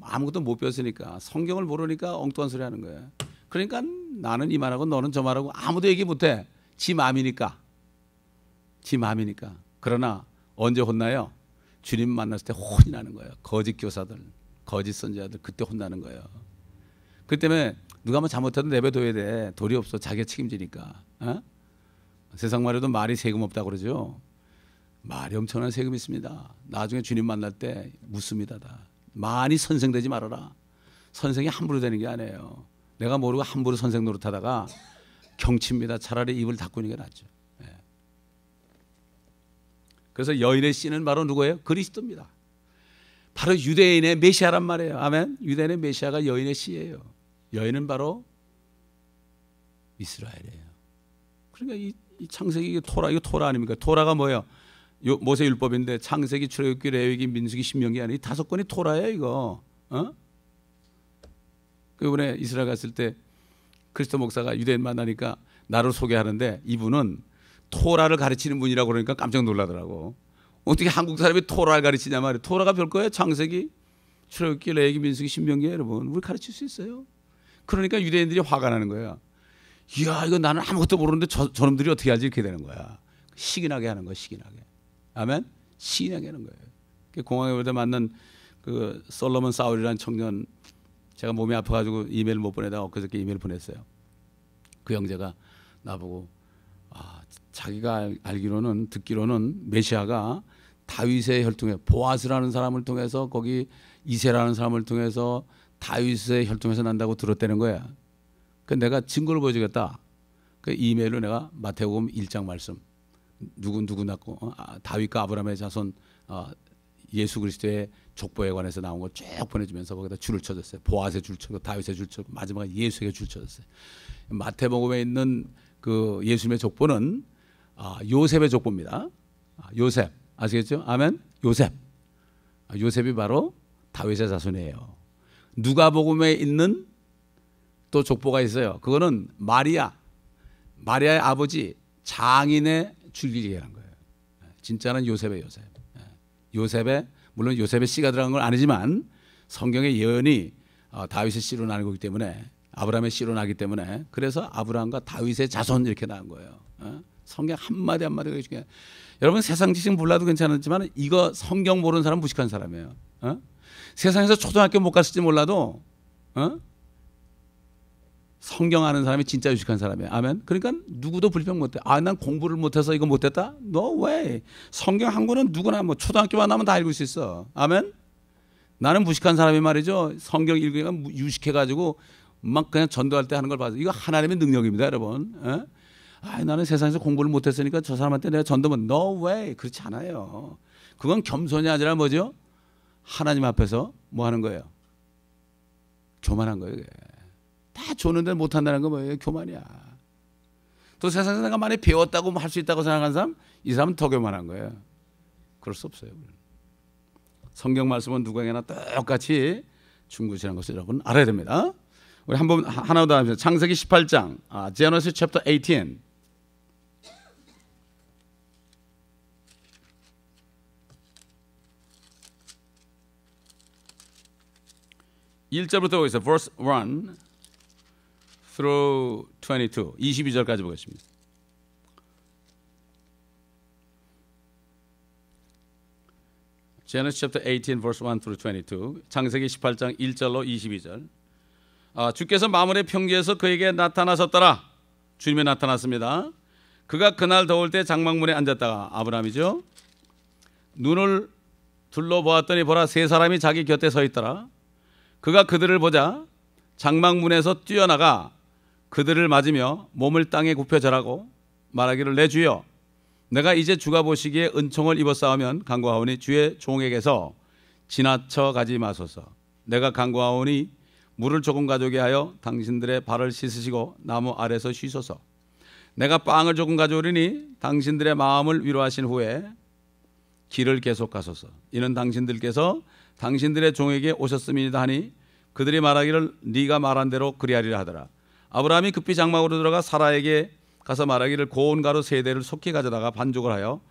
아무것도 못 배웠으니까 성경을 모르니까 엉뚱한 소리 하는 거예요. 그러니까 나는 이 말하고 너는 저 말하고 아무도 얘기 못해. 지 마음이니까. 지 마음이니까. 그러나 언제 혼나요? 주님 만났을 때 혼이 나는 거예요. 거짓 교사들, 거짓 선지자들 그때 혼나는 거예요. 그 때문에 누가 뭐 잘못해도 내버려둬야 돼. 도리 없어. 자기가 책임지니까. 어? 세상 말해도 말이 세금 없다 그러죠. 말이 엄청난 세금이 있습니다. 나중에 주님 만날 때 묻습니다. 다. 많이 선생되지 말아라. 선생이 함부로 되는 게 아니에요. 내가 모르고 함부로 선생 노릇하다가 경칩니다. 차라리 입을 닦고는게 낫죠. 예. 그래서 여인의 씨는 바로 누구예요? 그리스도입니다. 바로 유대인의 메시아란 말이에요. 아멘. 유대인의 메시아가 여인의 씨예요. 여인은 바로 이스라엘이에요. 그러니까 이이 창세기 이게 토라 이거 토라 아닙니까? 토라가 뭐예요? 요, 모세 율법인데 창세기, 출애굽기, 레위기, 민수기, 신명기 아니 다섯 권이 토라예요 이거. 어? 그 이번에 이스라엘 갔을 때 크리스토 목사가 유대인 만나니까 나를 소개하는데 이분은 토라를 가르치는 분이라고 그러니까 깜짝 놀라더라고. 어떻게 한국 사람이 토라를 가르치냐 말이야. 토라가 별거예요. 창세기, 출애굽기, 레위기, 민수기, 신명기 여러분 우리 가르칠 수 있어요. 그러니까 유대인들이 화가 나는 거예요 이야 이거 나는 아무것도 모르는데 저, 저놈들이 어떻게 하지 이렇게 되는 거야. 시기나게 하는 거야 시기나게. 아멘? 시기나게 하는 거예요. 공항에 올때 맞는 그 솔로몬 사울이라는 청년 제가 몸이 아파가지고 이메일 못 보내다가 엊그저께 이메일 보냈어요. 그 형제가 나보고 아, 자기가 알기로는 듣기로는 메시아가 다윗의 혈통에 보아스라는 사람을 통해서 거기 이세라는 사람을 통해서 다윗의 혈통에서 난다고 들었다는 거야. 그 내가 증거를 보여주겠다. 그 이메일로 내가 마태복음 1장 말씀 누구 누구 낳고 어? 아, 다윗과 아브라함의 자손 어, 예수 그리스도의 족보에 관해서 나온 거 쭉 보내주면서 거기다 줄을 쳐줬어요. 보아스줄 쳐고 다윗의 줄 쳐고 마지막에 예수에게 줄 쳐줬어요. 마태복음에 있는 그 예수님의 족보는 아, 요셉의 족보입니다. 아, 요셉 아시겠죠? 아멘. 요셉. 아, 요셉이 바로 다윗의 자손이에요. 누가복음에 있는 또 족보가 있어요. 그거는 마리아, 마리아의 아버지 장인의 줄기계란 거예요. 진짜는 요셉의 요셉. 요셉의 물론 요셉의 씨가 들어간 건 아니지만 성경의 예언이 어, 다윗의 씨로 나는 거기 때문에 아브라함의 씨로 나기 때문에 그래서 아브라함과 다윗의 자손 이렇게 나온 거예요. 어? 성경 한 마디 한 마디가 중요. 여러분 세상 지식 몰라도 괜찮았지만 이거 성경 모르는 사람 무식한 사람이에요. 어? 세상에서 초등학교 못 갔을지 몰라도 어? 성경하는 사람이 진짜 유식한 사람이야. 아멘. 그러니까 누구도 불평 못해. 아, 난 공부를 못해서 이거 못했다. 너 왜? 성경 한 권은 누구나 뭐 초등학교만 하면 다 읽을 수 있어. 아멘. 나는 무식한 사람이 말이죠. 성경 읽으니까 유식해가지고 막 그냥 전도할 때 하는 걸 봐서 이거 하나님의 능력입니다, 여러분. 에? 아, 나는 세상에서 공부를 못했으니까 저 사람한테 내가 전도면 너 왜? 그렇지 않아요. 그건 겸손이 아니라 뭐죠? 하나님 앞에서 뭐 하는 거예요? 교만한 거예요. 줬는데 못한다는 건 뭐예요? 교만이야. 또 세상에서 내가 많이 배웠다고 할 수 있다고 생각한 사람, 이 사람은 더 교만한 거예요. 그럴 수 없어요. 성경 말씀은 누구에게나 똑같이 중구지라는 것을 여러분 알아야 됩니다. 우리 한번 하나 더 하면서 창세기 18장, 아, Genesis chapter 18. 일절부터 보겠습니다. verse 1. through 22 22절까지 보겠습니다. g e n e s 18 verse 1 through 22. 창세기 18장 1절로 22절. 아, 주께서 마물의 평지에서 그에게 나타나셨더라. 주님이 나타났습니다. 그가 그날 더울 때 장막문에 앉았다가 아브라함이죠. 눈을 둘러보았더니 보라 세 사람이 자기 곁에 서 있더라. 그가 그들을 보자 장막문에서 뛰어나가 그들을 맞으며 몸을 땅에 굽혀 절하고 말하기를 내 주여 내가 이제 주가 보시기에 은총을 입었사오면 강구하오니 주의 종에게서 지나쳐 가지 마소서 내가 강구하오니 물을 조금 가져오게 하여 당신들의 발을 씻으시고 나무 아래서 쉬소서 내가 빵을 조금 가져오리니 당신들의 마음을 위로하신 후에 길을 계속 가소서 이는 당신들께서 당신들의 종에게 오셨음이다 하니 그들이 말하기를 네가 말한 대로 그리하리라 하더라 아브라함이 급히 장막으로 들어가 사라에게 가서 말하기를 고운 가루 세 대를 속히 가져다가 반죽을 하여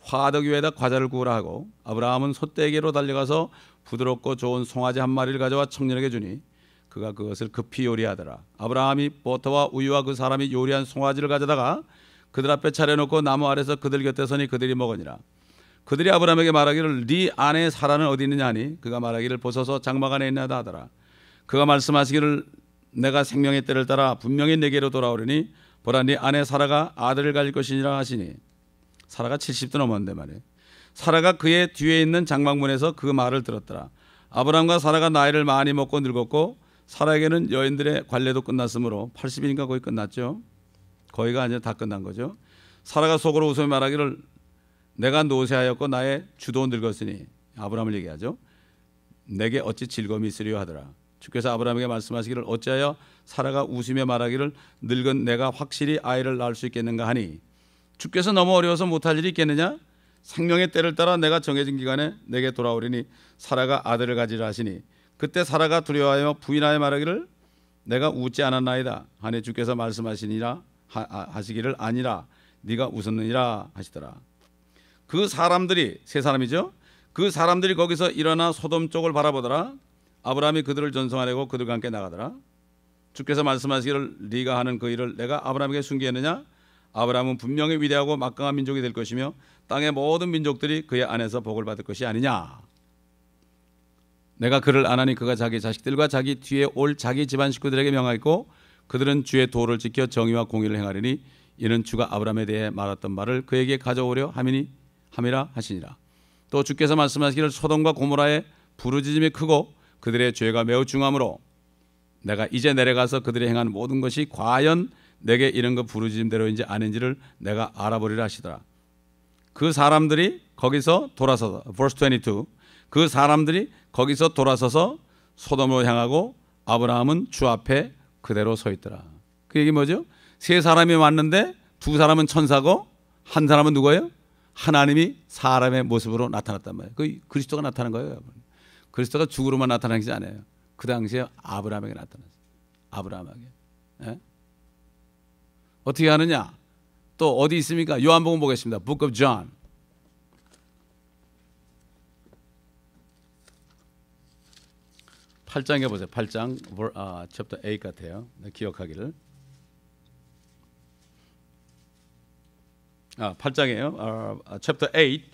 화덕 위에다 과자를 구우라 하고 아브라함은 소떼에게로 달려가서 부드럽고 좋은 송아지 한 마리를 가져와 청년에게 주니 그가 그것을 급히 요리하더라. 아브라함이 버터와 우유와 그 사람이 요리한 송아지를 가져다가 그들 앞에 차려놓고 나무 아래서 그들 곁에 서니 그들이 먹으니라. 그들이 아브라함에게 말하기를 네 아내 의 사라는 어디 있느냐 하니 그가 말하기를 보소서 장막 안에 있나다 하더라. 그가 말씀하시기를 내가 생명의 때를 따라 분명히 내게로 돌아오르니 보라 네 아내 사라가 아들을 가질 것이니라 하시니 사라가 70도 넘었는데 말이에요. 사라가 그의 뒤에 있는 장막문에서 그 말을 들었더라. 아브람과 사라가 나이를 많이 먹고 늙었고 사라에게는 여인들의 관례도 끝났으므로 80이니까 거의 끝났죠. 거의가 아니라 다 끝난 거죠. 사라가 속으로 웃으며 말하기를 내가 노쇠하였고 나의 주도 늙었으니 아브람을 얘기하죠. 내게 어찌 즐거움이 있으려 하더라. 주께서 아브라함에게 말씀하시기를 어찌하여 사라가 웃으며 말하기를 늙은 내가 확실히 아이를 낳을 수 있겠는가 하니 주께서 너무 어려워서 못할 일이 있겠느냐 생명의 때를 따라 내가 정해진 기간에 내게 돌아오리니 사라가 아들을 가지라 하시니 그때 사라가 두려워하여 부인하여 말하기를 내가 웃지 않았나이다 하니 주께서 말씀하시니라 하, 아, 시기를 아니라 네가 웃었느니라 하시더라 그 사람들이 세 사람이죠 그 사람들이 거기서 일어나 소돔 쪽을 바라보더라 아브라함이 그들을 전송하려고 그들과 함께 나가더라. 주께서 말씀하시기를 네가 하는 그 일을 내가 아브라함에게 숨기했느냐? 아브라함은 분명히 위대하고 막강한 민족이 될 것이며 땅의 모든 민족들이 그의 안에서 복을 받을 것이 아니냐. 내가 그를 안하니 그가 자기 자식들과 자기 뒤에 올 자기 집안 식구들에게 명하였고 그들은 주의 도를 지켜 정의와 공의를 행하리니 이는 주가 아브라함에 대해 말했던 말을 그에게 가져오려 함이니 함이라 하시니라. 또 주께서 말씀하시기를 소돔과 고모라의 부르짖음이 크고 그들의 죄가 매우 중하므로 내가 이제 내려가서 그들이 행한 모든 것이 과연 내게 이런 것 그 부르짖음대로인지 아닌지를 내가 알아보리라 하시더라. 그 사람들이 거기서 돌아서서 verse 22. 그 사람들이 거기서 돌아서서 소돔으로 향하고 아브라함은 주 앞에 그대로 서 있더라. 그 얘기 뭐죠? 세 사람이 왔는데 두 사람은 천사고 한 사람은 누구예요? 하나님이 사람의 모습으로 나타났단 말이에요. 그 그리스도가 나타난 거예요, 여러분. 그리스도가 죽으로만 나타나지 않아요. 그 당시에 아브라함에게 나타났어요. 아브라함에게. 예? 어떻게 하느냐? 또 어디 있습니까? 요한복음 보겠습니다. Book of John. 팔장에 보세요. 팔장 아, 챕터 8 같아요. 네, 기억하기를. 아, 8장이에요. 아, 챕터 아, 8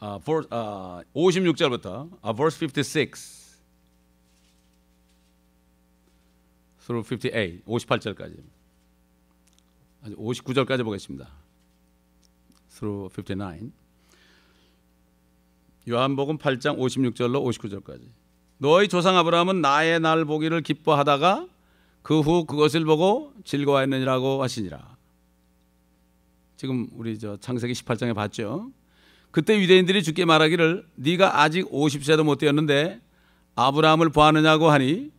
아, for, 아, 56절부터 아, verse 56 through 58, 58절까지 59절까지 보겠습니다. through 59 요한복음 8장 56절로 59절까지 너희 조상 아브라함은 나의 날 보기를 기뻐하다가 그 후 그것을 보고 즐거워했느니라고 하시니라 지금 우리 저 창세기 18장에 봤죠 그때 유대인들이 주께 말하기를 네가 아직 50세도 못 되었는데 아브라함을 보았느냐고 하니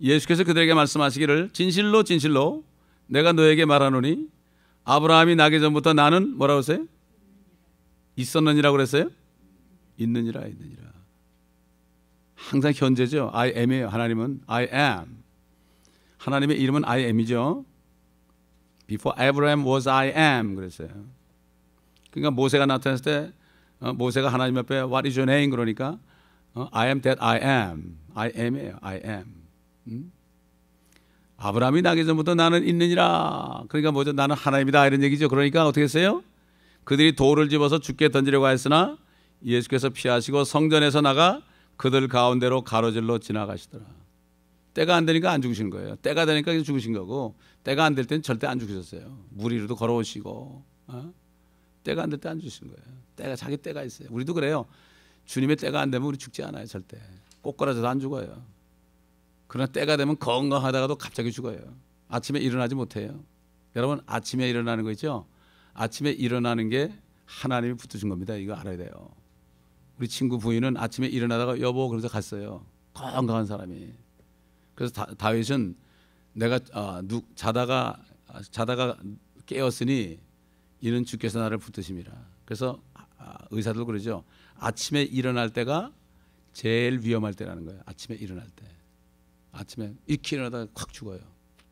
예수께서 그들에게 말씀하시기를 진실로 진실로 내가 너에게 말하노니 아브라함이 나기 전부터 나는 뭐라고 했어요? 있었느니라 그랬어요? 있느니라 있느니라 항상 현재죠 I am이에요 하나님은 I am 하나님의 이름은 I am이죠 Before Abraham was I am 그랬어요 그러니까 모세가 나타났을 때 어, 모세가 하나님 앞에 What is your name? 그러니까 어, I am that I am. I am이에요. I am. 음? 아브라함이 나기 전부터 나는 있느니라. 그러니까 뭐죠? 나는 하나님이다 이런 얘기죠. 그러니까 어떻게 했어요? 그들이 돌을 집어서 죽게 던지려고 했으나 예수께서 피하시고 성전에서 나가 그들 가운데로 가로질러 지나가시더라. 때가 안 되니까 안 죽으신 거예요. 때가 되니까 죽으신 거고 때가 안 될 때는 절대 안 죽으셨어요. 무리로도 걸어오시고 어? 때가 안될때안 주신 거예요. 때가 자기 때가 있어요. 우리도 그래요. 주님의 때가 안 되면 우리 죽지 않아요, 절대. 꼬꾸라져도 안 죽어요. 그러나 때가 되면 건강하다가도 갑자기 죽어요. 아침에 일어나지 못해요. 여러분 아침에 일어나는 거 있죠? 아침에 일어나는 게 하나님이 붙으신 겁니다. 이거 알아야 돼요. 우리 친구 부인은 아침에 일어나다가 여보 그래서 갔어요. 건강한 사람이. 그래서 다, 윗은 내가 어, 누, 자다가 자다가 깨었으니 이는 주께서 나를 붙드심이라. 그래서 아, 아, 의사들 그러죠. 아침에 일어날 때가 제일 위험할 때라는 거예요. 아침에 일어날 때. 아침에 일찍 일어나다가 확 죽어요.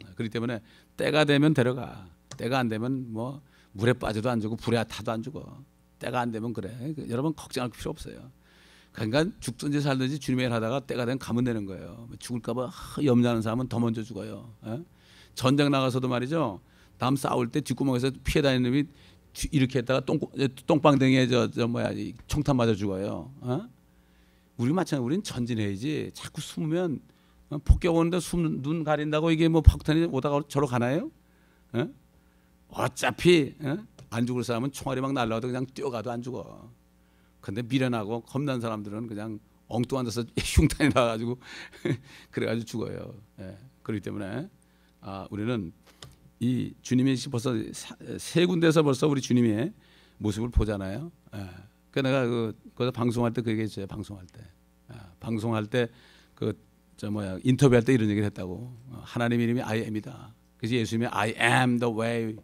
네, 그렇기 때문에 때가 되면 데려가. 때가 안 되면 뭐 물에 빠져도 안 죽고 불에 타도 안 죽어. 때가 안 되면 그래. 그 여러분 걱정할 필요 없어요. 그러니까 죽든지 살든지 주님의 일 하다가 때가 되면 가면 되는 거예요. 뭐 죽을까 봐 염려하는 사람은 더 먼저 죽어요. 예? 전쟁 나가서도 말이죠. 다음 싸울 때 뒷구멍에서 피해 다니는 놈이 이렇게 했다가 똥, 예, 똥방댕이에 저, 저 뭐야 총탄 맞아 죽어요. 어? 우리 마찬가지 우리는 전진해야지 자꾸 숨으면 어? 폭격 오는데 숨눈 가린다고 이게 뭐 폭탄이 오다가 저러 가나요? 어? 어차피 어? 안 죽을 사람은 총알이 막 날라와도 그냥 뛰어가도 안 죽어. 근데 미련하고 겁난 사람들은 그냥 엉뚱한 데서 흉탄이 나가지고 그래가지고 죽어요. 예. 그렇기 때문에 아, 우리는 이주님이 벌써 세 군데서 벌써 우리 주님의 모습을 보잖아요. 예. 그 내가 그 거기서 방송할 때그얘기어요 방송할 때 예. 방송할 때 그 저 뭐야 인터뷰할 때 이런 얘기를 했다고 어, 하나님 이름이 I am이다. 그래서 예수님이 I am the way,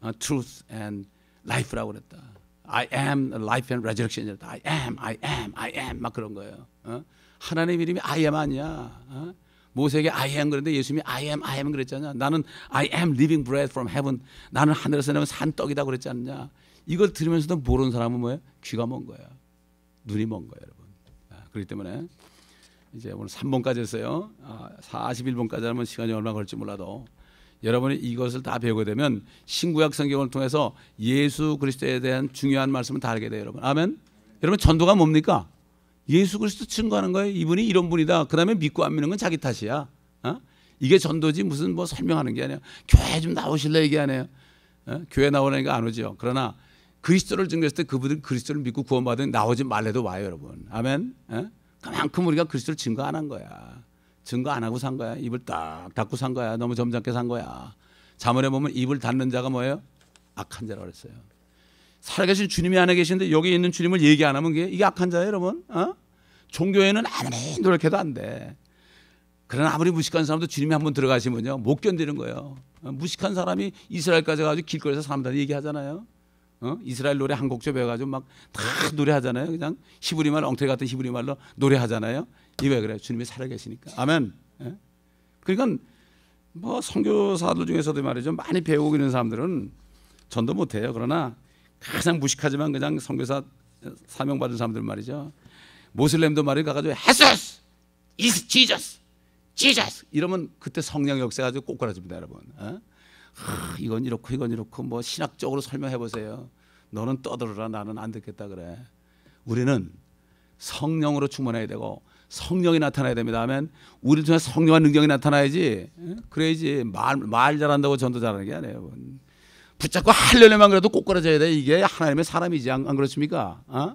어, truth and life라고 그랬다. I am life and resurrection. I am, I am, I am 막 그런 거예요. 어? 하나님 이름이 I am 아니야. 어? 모세에게 I am 그런데 예수님이 I am I am 그랬잖냐. 나는 I am living bread from heaven. 나는 하늘에서 내는 산 떡이다 그랬지 않냐. 이걸 들으면서도 모르는 사람은 뭐예요? 귀가 먼 거예요. 눈이 먼 거예요, 여러분. 아, 그렇기 때문에 이제 오늘 3번까지 했어요. 아, 41번까지 하면 시간이 얼마 걸릴지 몰라도 여러분이 이것을 다 배우게 되면 신구약 성경을 통해서 예수 그리스도에 대한 중요한 말씀을 다 알게 돼요, 여러분. 아멘. 여러분 전도가 뭡니까? 예수 그리스도 증거하는 거예요. 이분이 이런 분이다. 그다음에 믿고 안 믿는 건 자기 탓이야. 어? 이게 전도지 무슨 뭐 설명하는 게 아니야. 교회 좀 나오실래 얘기 안 해요. 어? 교회 나오라니까 안 오죠. 그러나 그리스도를 증거했을 때 그분들 그리스도를 믿고 구원받은 나오지 말래도 와요, 여러분. 아멘. 어? 그만큼 우리가 그리스도를 증거 안 한 거야. 증거 안 하고 산 거야. 입을 딱 닫고 산 거야. 너무 점잖게 산 거야. 자문에 보면 입을 닫는 자가 뭐예요? 악한 자라고 그랬어요. 살아계신 주님이 안에 계신데 여기 있는 주님을 얘기 안 하면 이게 악한 자예요, 여러분. 어? 종교에는 아무리 노력해도 안 돼. 그러나 아무리 무식한 사람도 주님이 한번 들어가시면요 못 견디는 거예요. 어, 무식한 사람이 이스라엘까지 가서 길거리에서 사람들한테 얘기하잖아요. 어? 이스라엘 노래 한곡좀배가지고막 다 노래하잖아요. 그냥 히브리말 엉터리 같은 히브리말로 노래하잖아요. 이왜 그래 주님이 살아계시니까. 아멘. 예? 그러니까 뭐성교사들 중에서도 말이죠 많이 배우고 있는 사람들은 전도 못해요. 그러나 가장 무식하지만 그냥 선교사 사명 받은 사람들 말이죠. 모슬렘도 말이 가가지고 헤스스 이스 지저스 지저스 이러면 그때 성령 역사 가지고 꼬꾸라집니다 여러분. 어? 하, 이건 이렇고 이건 이렇고 뭐 신학적으로 설명해 보세요. 너는 떠들어라 나는 안 듣겠다 그래. 우리는 성령으로 충만해야 되고 성령이 나타나야 됩니다. 하면 우리 중에 성령한 능력이 나타나야지. 그래야지 말말 잘한다고 전도 잘하는 게 아니에요. 여러분. 붙잡고 할렐루야만 그래도 꼬꾸라져야 돼. 이게 하나님의 사람이지 안, 안 그렇습니까? 어?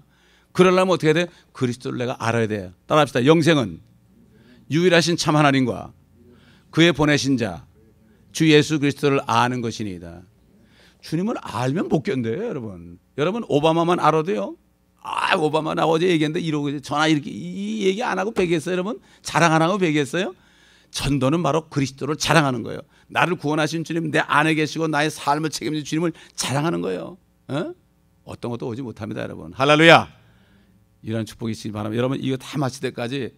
그러려면 어떻게 해야 돼? 그리스도를 내가 알아야 돼. 따라합시다. 영생은 유일하신 참 하나님과 그의 보내신 자 주 예수 그리스도를 아는 것이니이다. 주님을 알면 복견돼요, 여러분. 여러분 오바마만 알아도요. 아, 오바마 나 어제 얘기했는데 이러고 전화 이렇게 이 얘기 안 하고 배기했어요, 여러분. 자랑 안 하고 배기했어요. 전도는 바로 그리스도를 자랑하는 거예요. 나를 구원하신 주님, 내 안에 계시고 나의 삶을 책임진 주님을 자랑하는 거예요. 어? 어떤 것도 오지 못합니다, 여러분. 할렐루야. 이런 축복이 있으니 바랍니다. 여러분 이거 다 마칠 때까지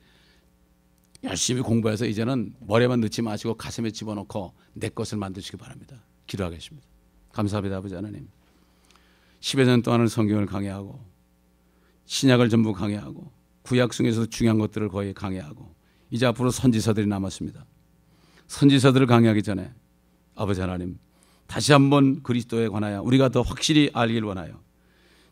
열심히 공부해서 이제는 머리만 넣지 마시고 가슴에 집어넣고 내 것을 만드시기 바랍니다. 기도하겠습니다. 감사합니다, 아버지 하나님. 10여 년 동안은 성경을 강해하고 신약을 전부 강해하고 구약 중에서도 중요한 것들을 거의 강해하고 이제 앞으로 선지서들이 남았습니다. 선지서들을 강의하기 전에 아버지 하나님 다시 한번 그리스도에 관하여 우리가 더 확실히 알길 원하여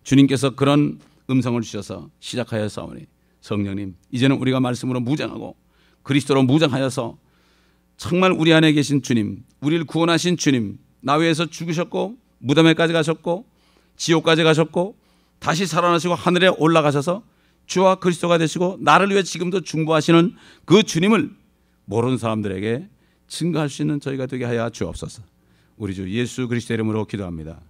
주님께서 그런 음성을 주셔서 시작하여 싸우니 성령님 이제는 우리가 말씀으로 무장하고 그리스도로 무장하여서 정말 우리 안에 계신 주님 우리를 구원하신 주님 나 위에서 죽으셨고 무덤에까지 가셨고 지옥까지 가셨고 다시 살아나시고 하늘에 올라가셔서 주와 그리스도가 되시고 나를 위해 지금도 중보하시는 그 주님을 모르는 사람들에게 증거할 수 있는 저희가 되게 하여 주옵소서. 우리 주 예수 그리스도 이름으로 기도합니다.